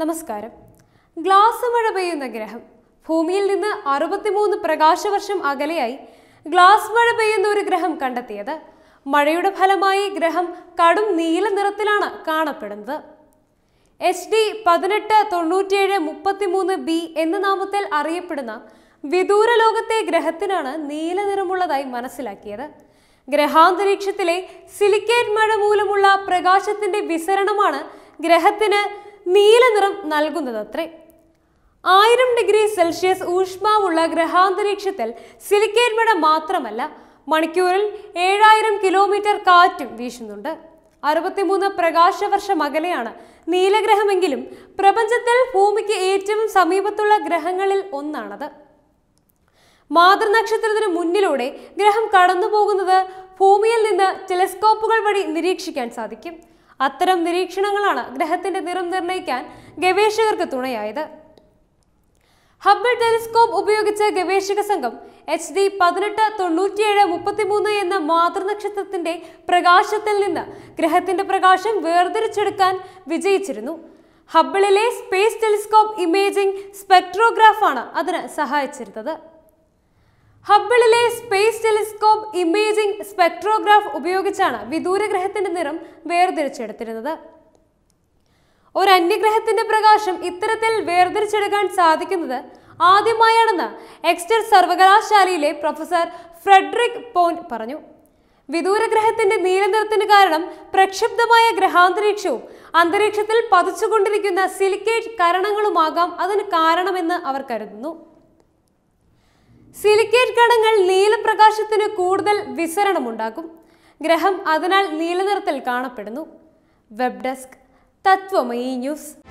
നമസ്കാരം ഗ്ലാസ് മഴ പെയ്യുന്ന ഗ്രഹം ഭൂമിയിൽ നിന്ന് അറുപത്തിമൂന്ന് പ്രകാശവർഷം അകലെയായി ഗ്ലാസ് മഴ പെയ്യുന്ന ഒരു ഗ്രഹം കണ്ടെത്തിയത് മഴയുടെ ഫലമായി ഗ്രഹം കടും നീല നിറത്തിലാണ് കാണപ്പെടുന്നത് എച്ച് ഡി പതിനെട്ട് തൊണ്ണൂറ്റിയേഴ് മുപ്പത്തിമൂന്ന് ബി എന്ന നാമത്തിൽ അറിയപ്പെടുന്ന വിദൂര ലോകത്തെ ഗ്രഹത്തിനാണ് നീല നിറമുള്ളതായി മനസ്സിലാക്കിയത് ഗ്രഹാന്തരീക്ഷത്തിലെ സിലിക്കേറ്റ് മഴ മൂലമുള്ള പ്രകാശത്തിന്റെ വിസരണമാണ് ഗ്രഹത്തിന് നീലനിറം നൽകുന്നതത്രേ ആയിരം ഡിഗ്രി സെൽഷ്യസ് ഊഷ്മാവുള്ള ഗ്രഹാന്തരീക്ഷത്തിൽ സിലിക്കേൻ മഴ മാത്രമല്ല മണിക്കൂറിൽ ഏഴായിരം കിലോമീറ്റർ കാറ്റും വീശുന്നുണ്ട് അറുപത്തിമൂന്ന് പ്രകാശവർഷം അകലെയാണ് നീലഗ്രഹമെങ്കിലും പ്രപഞ്ചത്തിൽ ഭൂമിക്ക് ഏറ്റവും സമീപത്തുള്ള ഗ്രഹങ്ങളിൽ ഒന്നാണത് മാതൃനക്ഷത്രത്തിന് മുന്നിലൂടെ ഗ്രഹം കടന്നു പോകുന്നത് ഭൂമിയിൽ നിന്ന് ടെലിസ്കോപ്പുകൾ വഴി നിരീക്ഷിക്കാൻ സാധിക്കും അത്തരം നിരീക്ഷണങ്ങളാണ് ഗ്രഹത്തിന്റെ നിറം നിർണ്ണയിക്കാൻ ഗവേഷകർക്ക് തുണയായത് ഹബിൾ ടെലിസ്കോപ്പ് ഉപയോഗിച്ച ഗവേഷക സംഘം എച്ച് ഡി പതിനെട്ട് തൊണ്ണൂറ്റിയേഴ് മുപ്പത്തിമൂന്ന് എന്ന മാതൃനക്ഷത്രത്തിന്റെ പ്രകാശത്തിൽ നിന്ന് ഗ്രഹത്തിന്റെ പ്രകാശം വേർതിരിച്ചെടുക്കാൻ വിജയിച്ചിരുന്നു ഹബ്ബിളിലെ സ്പേസ് ടെലിസ്കോപ്പ് ഇമേജിംഗ് സ്പെക്ട്രോഗ്രാഫാണ് അതിന് സഹായിച്ചിരുന്നത് ഹബിളിലെ സ്പേസ് ടെലിസ്കോപ്പ് ഇമേജിംഗ് സ്പെക്ട്രോഗ്രാഫ് ഉപയോഗിച്ചാണ് വിദൂരഗ്രഹത്തിന്റെ നിറം വേർതിരിച്ചെടുത്തിരുന്നത് ഒരു അന്യഗ്രഹത്തിന്റെ പ്രകാശം ഇത്തരത്തിൽ വേർതിരിച്ചെടുക്കാൻ സാധിക്കുന്നത് ആദ്യമായാണെന്ന് എക്സ്റ്റർ സർവകലാശാലയിലെ പ്രൊഫസർ ഫ്രെഡറിക് പോണ്ട് പറഞ്ഞു വിദൂരഗ്രഹത്തിന്റെ നീലനിറത്തിന് കാരണം പ്രക്ഷുബ്ധമായ ഗ്രഹാന്തരീക്ഷവും അന്തരീക്ഷത്തിൽ പതിച്ചുകൊണ്ടിരിക്കുന്ന സിലിക്കേറ്റ് കരണങ്ങളുമാകാം അതിന് കാരണമെന്ന് അവർ കരുതുന്നു സിലിക്കേറ്റ് കണങ്ങൾ നീലപ്രകാശത്തിന് കൂടുതൽ വിസരണമുണ്ടാക്കും ഗ്രഹം അതിനാൽ നീലനിറത്തിൽ കാണപ്പെടുന്നു വെബ് ഡെസ്ക് തത്വമയി ന്യൂസ്